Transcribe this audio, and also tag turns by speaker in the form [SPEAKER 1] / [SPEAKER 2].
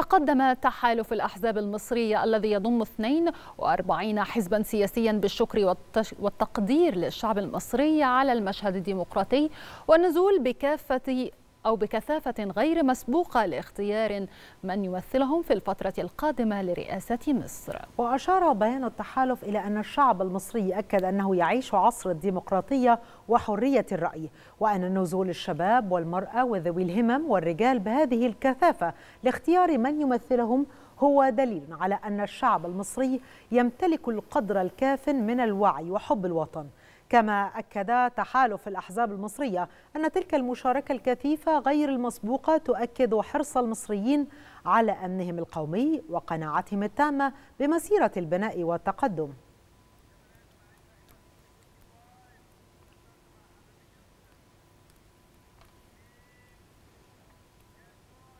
[SPEAKER 1] تقدم تحالف الأحزاب المصرية الذي يضم 42 حزبا سياسيا بالشكر والتقدير للشعب المصري على المشهد الديمقراطي والنزول بكافة أو بكثافة غير مسبوقة لاختيار من يمثلهم في الفترة القادمة لرئاسة مصر وأشار بيان التحالف إلى
[SPEAKER 2] أن الشعب المصري أكد أنه يعيش عصر الديمقراطية وحرية الرأي وأن نزول الشباب والمرأة وذوي الهمم والرجال بهذه الكثافة لاختيار من يمثلهم هو دليل على أن الشعب المصري يمتلك القدر الكاف من الوعي وحب الوطن كما أكد تحالف الأحزاب المصرية أن تلك المشاركة الكثيفة غير المسبوقة تؤكد حرص المصريين على أمنهم القومي وقناعتهم التامة بمسيرة البناء والتقدم